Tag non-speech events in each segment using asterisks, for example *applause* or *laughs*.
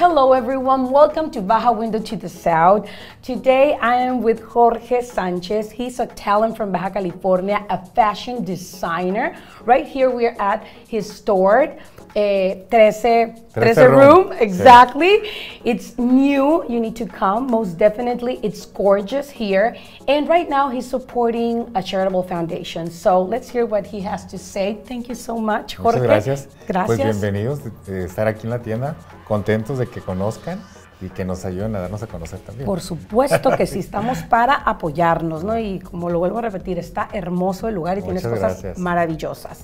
Hello everyone, welcome to Baja Window to the South. Today I am with Jorge Sanchez. He's a talent from Baja California, a fashion designer. Right here we're at his store. eh, 13, 13 room. exactly. It's new. You need to come. Most definitely. It's gorgeous here. And right now he's supporting a charitable foundation. So let's hear what he has to say. Thank you so much, Jorge. Muchas gracias. Gracias. Pues bienvenidos de eh, estar aquí en la tienda. Contentos de que conozcan. Y que nos ayuden a darnos a conocer también. Por supuesto que sí, estamos para apoyarnos, ¿no? Y como lo vuelvo a repetir, está hermoso el lugar y tienes cosas maravillosas.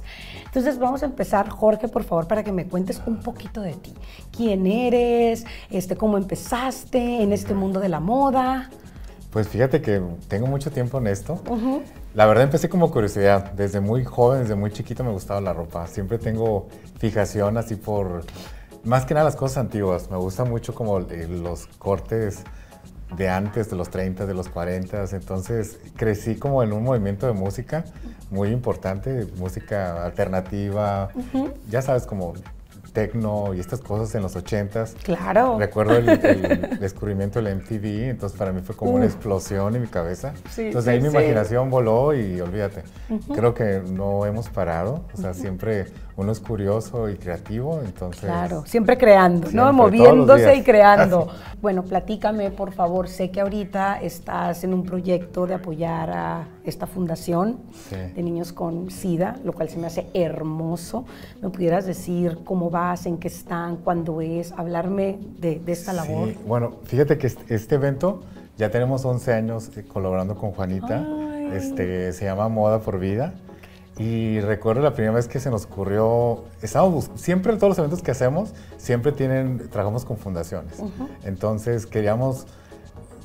Entonces vamos a empezar, Jorge, por favor, para que me cuentes un poquito de ti. ¿Quién eres? Este, ¿Cómo empezaste en este mundo de la moda? Pues fíjate que tengo mucho tiempo en esto. La verdad empecé como curiosidad. Desde muy joven, desde muy chiquito me gustaba la ropa. Siempre tengo fijación así por más que nada las cosas antiguas. Me gusta mucho como eh, los cortes de antes, de los 30, de los 40. Entonces crecí como en un movimiento de música muy importante, música alternativa, ya sabes, como tecno y estas cosas en los ochentas, Claro. Recuerdo el, el *laughs* descubrimiento del MTV, entonces para mí fue como una explosión en mi cabeza. entonces ahí mi imaginación voló y olvídate. Creo que no hemos parado, o sea, siempre uno es curioso y creativo, entonces... Claro, siempre creando, ¿no? Moviéndose y creando. *laughs* Bueno, platícame por favor, sé que ahorita estás en un proyecto de apoyar a esta fundación de niños con SIDA, lo cual se me hace hermoso. ¿Me pudieras decir cómo vas, en qué están, cuándo es, hablarme de, esta labor? Bueno, fíjate que este evento ya tenemos 11 años eh, colaborando con Juanita, este, se llama Moda por Vida y recuerdo la primera vez que se nos ocurrió, estábamos siempre todos los eventos que hacemos, siempre tienen, trabajamos con fundaciones. Entonces queríamos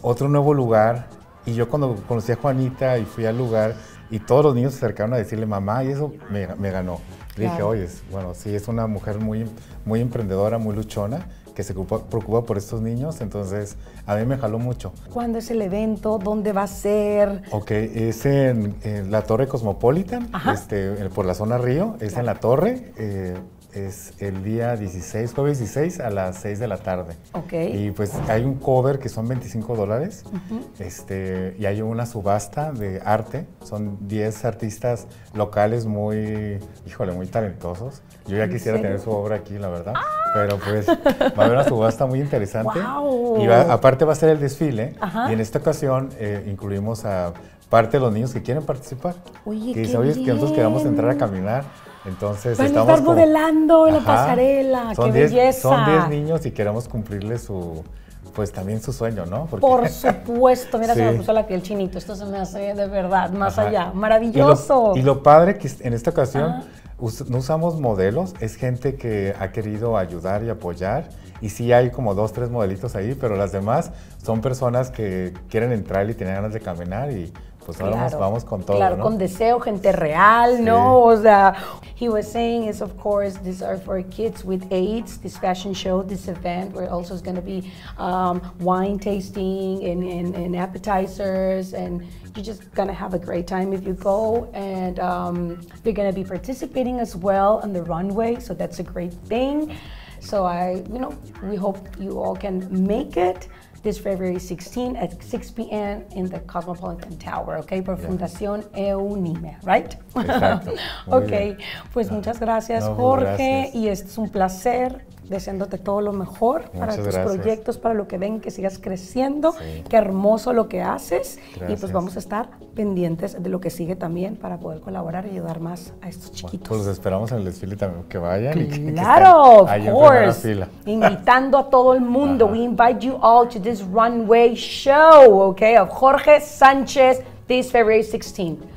otro nuevo lugar y yo cuando conocí a Juanita y fui al lugar y todos los niños se acercaron a decirle mamá y eso me, ganó. Le Dije, oye, bueno, sí, es una mujer muy, muy emprendedora, muy luchona que se preocupa, por estos niños, entonces a mí me jaló mucho. ¿Cuándo es el evento? ¿Dónde va a ser? Ok, es en, la Torre Cosmopolitan, este, por la zona Río, es en la Torre. Eh, es el día 16, jueves 16 a las 6 de la tarde. Ok. Y pues hay un cover que son 25 dólares este, y hay una subasta de arte. Son 10 artistas locales muy, híjole, muy talentosos. Yo ya quisiera tener su obra aquí, la verdad. ¡Ah! Pero pues va a haber una subasta muy interesante. Y aparte va a ser el desfile. Y en esta ocasión eh, incluimos a parte de los niños que quieren participar. Oye, que dicen, oye, que nosotros queremos entrar a caminar. Entonces estamos a estar modelando la pasarela, qué belleza. Son 10 niños y queremos cumplirle su, pues también su sueño, ¿no? Por *laughs* supuesto, mira, se me puso la piel chinito, esto se me hace de verdad, más allá, maravilloso. Y lo, padre que en esta ocasión no usamos modelos, es gente que ha querido ayudar y apoyar. Y sí hay como dos, tres modelitos ahí, pero las demás son personas que quieren entrar y tienen ganas de caminar y pues claro, vamos con todo. Claro, ¿no? con deseo, gente real, ¿no? O sea, he was saying is of course these are for kids with AIDS, this fashion show, this event where also is going to be um, wine tasting and, and, and, appetizers and you're just going to have a great time if you go and um, are going to be participating as well on the runway, so that's a great thing. So I, you know, we hope you all can make it. this February 16 at 6 p.m. in the Cosmopolitan Tower, okay, por Fundación EUNIME, right? Exacto. *laughs* ok, pues muchas gracias Jorge y es un placer deseándote todo lo mejor para tus proyectos, para lo que ven, que sigas creciendo, qué hermoso lo que haces y pues vamos a estar pendientes de lo que sigue también para poder colaborar y ayudar más a estos chiquitos. pues los esperamos en el desfile también, que vayan claro, y of course. Invitando a todo el mundo. We invite you all to this runway show, okay, of Jorge Sánchez this February 16